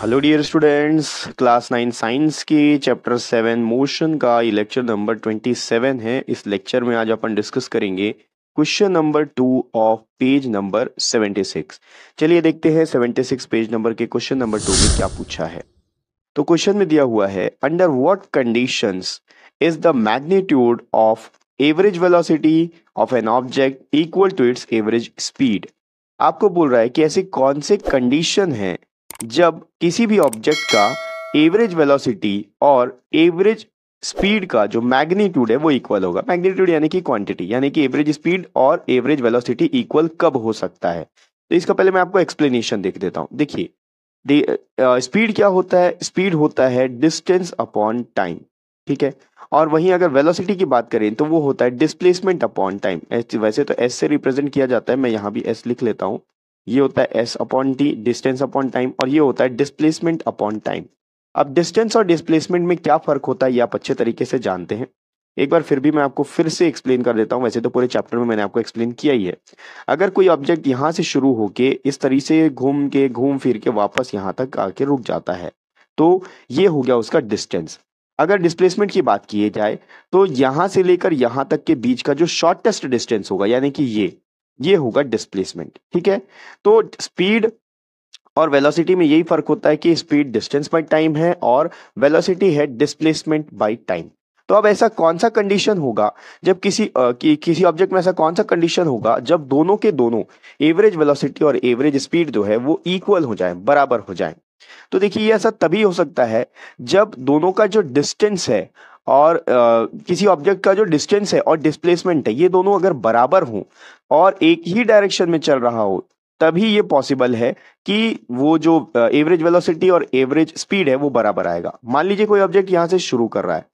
hello dear students class nine science के chapter seven motion का ये लेक्चर नंबर ट्वेंटी सेवन है इस लेक्चर में आज अपन डिस्कस करेंगे question number two of page number seventy six चलिए देखते हैं सेवेंटी सिक्स पेज नंबर के क्वेश्चन नंबर टू में क्या पूछा है तो क्वेश्चन में दिया हुआ है under what condition is the magnitude of average velocity of an object equal to its average speed आपको बोल रहा है कि ऐसी कौन से कंडीशन है जब किसी भी ऑब्जेक्ट का एवरेज वेलोसिटी और एवरेज स्पीड का जो मैग्नीट्यूड है वो इक्वल होगा मैग्नीट्यूड यानी कि क्वांटिटी यानी कि एवरेज स्पीड और एवरेज वेलोसिटी इक्वल कब हो सकता है तो इसका पहले मैं आपको एक्सप्लेनेशन देख देता हूं देखिए स्पीड क्या होता है स्पीड होता है डिस्टेंस अपॉन टाइम ठीक है और वहीं अगर वेलोसिटी की बात करें तो वो होता है डिस्प्लेसमेंट अपॉन टाइम वैसे तो एस से रिप्रेजेंट किया जाता है मैं यहाँ भी एस लिख लेता हूँ ये होता है S upon T distance upon time और ये होता है डिस्प्लेसमेंट अपॉन टाइम अब डिस्टेंस और डिस्प्लेसमेंट में क्या फर्क होता है ये आप अच्छे तरीके से जानते हैं एक बार फिर भी मैं आपको फिर से एक्सप्लेन कर देता हूँ वैसे तो पूरे चैप्टर में मैंने आपको एक्सप्लेन किया ही है अगर कोई ऑब्जेक्ट यहाँ से शुरू होके इस तरीके से घूम के घूम फिर के वापस यहाँ तक आके रुक जाता है तो ये हो गया उसका डिस्टेंस अगर डिस्प्लेसमेंट की बात की जाए तो यहां से लेकर यहां तक के बीच का जो शॉर्टेस्ट डिस्टेंस होगा यानी कि ये ये होगा डिस्प्लेसमेंट ठीक है तो स्पीड और वेलोसिटी में यही फर्क होता है कि स्पीड डिस्टेंस बाय टाइम है और वेलोसिटी है डिस्प्लेसमेंट बाय टाइम तो अब ऐसा कौन सा कंडीशन होगा जब किसी आ, कि, किसी ऑब्जेक्ट में ऐसा कौन सा कंडीशन होगा जब दोनों के दोनों एवरेज वेलोसिटी और एवरेज स्पीड जो है वो इक्वल हो जाए बराबर हो जाए तो देखिए ये ऐसा तभी हो सकता है जब दोनों का जो डिस्टेंस है और आ, किसी ऑब्जेक्ट का जो डिस्टेंस है और डिस्प्लेसमेंट है ये दोनों अगर बराबर हों और एक ही डायरेक्शन में चल रहा हो तभी ये पॉसिबल है कि वो जो एवरेज वेलोसिटी और एवरेज स्पीड है वो बराबर आएगा मान लीजिए कोई ऑब्जेक्ट यहाँ से शुरू कर रहा है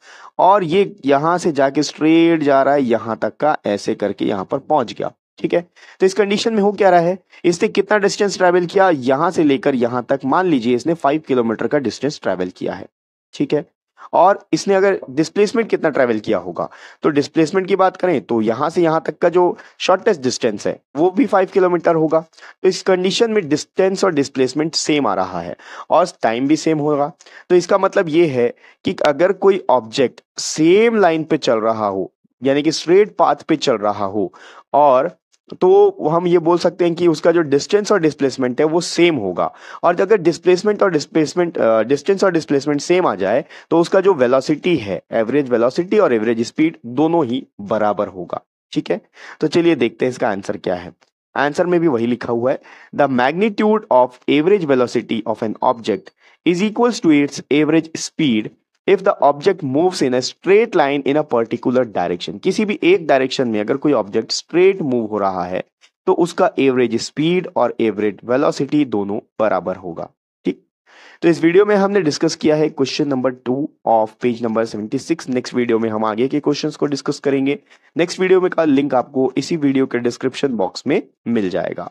और ये यहाँ से जाके स्ट्रेट जा रहा है यहाँ तक का ऐसे करके यहाँ पर पहुंच गया ठीक है तो इस कंडीशन में हो क्या रहा है इसने कितना डिस्टेंस ट्रैवल किया यहाँ से लेकर यहाँ तक मान लीजिए इसने फाइव किलोमीटर का डिस्टेंस ट्रैवल किया है ठीक है और इसने अगर डिस्प्लेसमेंट कितना ट्रेवल किया होगा तो डिस्प्लेसमेंट की बात करें तो यहां से यहां तक का जो शॉर्टेस्ट डिस्टेंस है वो भी फाइव किलोमीटर होगा तो इस कंडीशन में डिस्टेंस और डिस्प्लेसमेंट सेम आ रहा है और टाइम भी सेम होगा तो इसका मतलब ये है कि अगर कोई ऑब्जेक्ट सेम लाइन पे चल रहा हो यानी कि स्ट्रेट पाथ पे चल रहा हो और तो हम ये बोल सकते हैं कि उसका जो डिस्टेंस और डिस्प्लेसमेंट है वो सेम होगा और अगर डिस्प्लेसमेंट और डिस्प्लेसमेंट डिस्टेंस और डिस्प्लेसमेंट सेम आ जाए तो उसका जो वेलोसिटी है एवरेज वेलोसिटी और एवरेज स्पीड दोनों ही बराबर होगा ठीक है तो चलिए देखते हैं इसका आंसर क्या है आंसर में भी वही लिखा हुआ है the magnitude of average velocity of an object is equals to its average speed if the object moves in a straight line in a particular direction किसी भी एक डायरेक्शन में अगर कोई ऑब्जेक्ट स्ट्रेट मूव हो रहा है तो उसका एवरेज स्पीड और एवरेज वेलोसिटी दोनों बराबर होगा ठीक तो इस वीडियो में हमने डिस्कस किया है question number two of page number 76 next video में हम आगे के क्वेश्चंस को डिस्कस करेंगे नेक्स्ट वीडियो में का लिंक आपको इसी वीडियो के डिस्क्रिप्शन बॉक्स में मिल जाएगा